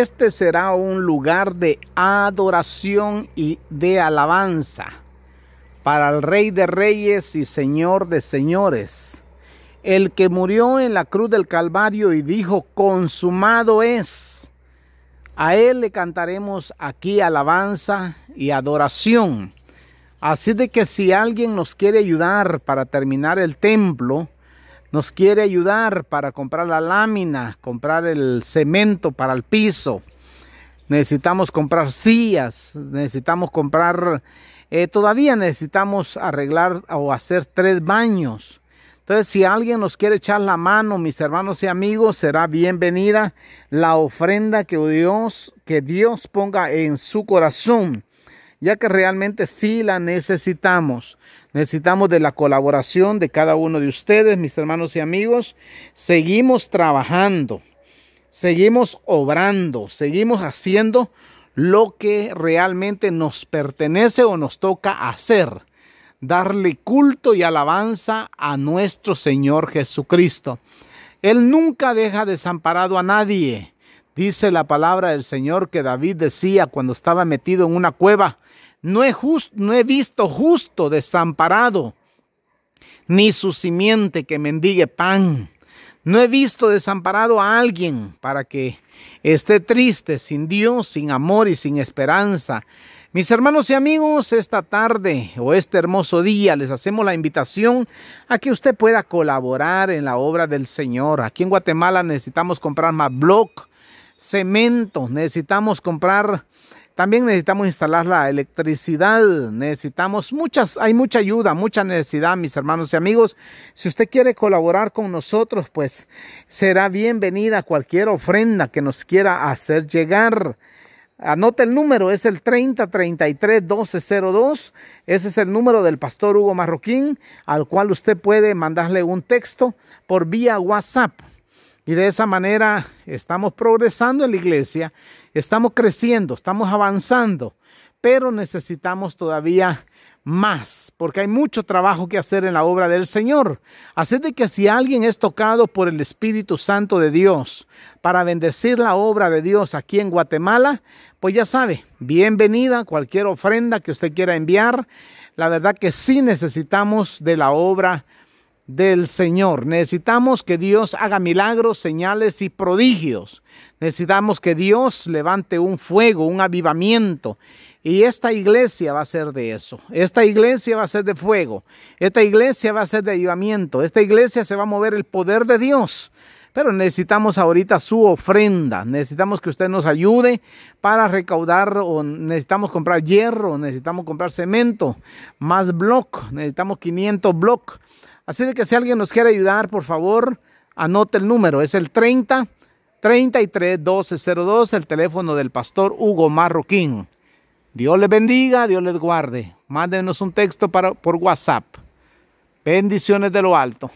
Este será un lugar de adoración y de alabanza para el Rey de Reyes y Señor de Señores, el que murió en la cruz del Calvario y dijo, consumado es. A Él le cantaremos aquí alabanza y adoración. Así de que si alguien nos quiere ayudar para terminar el templo, nos quiere ayudar para comprar la lámina, comprar el cemento para el piso. Necesitamos comprar sillas, necesitamos comprar, eh, todavía necesitamos arreglar o hacer tres baños. Entonces, si alguien nos quiere echar la mano, mis hermanos y amigos, será bienvenida la ofrenda que Dios, que Dios ponga en su corazón ya que realmente sí la necesitamos. Necesitamos de la colaboración de cada uno de ustedes, mis hermanos y amigos. Seguimos trabajando, seguimos obrando, seguimos haciendo lo que realmente nos pertenece o nos toca hacer. Darle culto y alabanza a nuestro Señor Jesucristo. Él nunca deja desamparado a nadie. Dice la palabra del Señor que David decía cuando estaba metido en una cueva, no he, visto justo desamparado, ni su simiente que mendigue pan. No he visto desamparado a alguien para que esté triste, sin Dios, sin amor y sin esperanza. Mis hermanos y amigos, esta tarde o este hermoso día les hacemos la invitación a que usted pueda colaborar en la obra del Señor. Aquí en Guatemala necesitamos comprar más bloques cemento, necesitamos comprar, también necesitamos instalar la electricidad, necesitamos muchas, hay mucha ayuda, mucha necesidad, mis hermanos y amigos. Si usted quiere colaborar con nosotros, pues será bienvenida cualquier ofrenda que nos quiera hacer llegar. Anote el número, es el 3033-1202. Ese es el número del pastor Hugo Marroquín, al cual usted puede mandarle un texto por vía WhatsApp. Y de esa manera estamos progresando en la iglesia, estamos creciendo, estamos avanzando, pero necesitamos todavía más, porque hay mucho trabajo que hacer en la obra del Señor. Así de que si alguien es tocado por el Espíritu Santo de Dios para bendecir la obra de Dios aquí en Guatemala, pues ya sabe, bienvenida cualquier ofrenda que usted quiera enviar. La verdad que sí necesitamos de la obra del Señor. Necesitamos que Dios haga milagros, señales y prodigios. Necesitamos que Dios levante un fuego, un avivamiento. Y esta iglesia va a ser de eso. Esta iglesia va a ser de fuego. Esta iglesia va a ser de avivamiento. Esta iglesia se va a mover el poder de Dios. Pero necesitamos ahorita su ofrenda. Necesitamos que usted nos ayude para recaudar o necesitamos comprar hierro, necesitamos comprar cemento, más block, necesitamos 500 block Así de que si alguien nos quiere ayudar, por favor, anote el número. Es el 30 33 1202, el teléfono del pastor Hugo Marroquín. Dios les bendiga, Dios les guarde. Mándenos un texto para, por WhatsApp. Bendiciones de lo alto.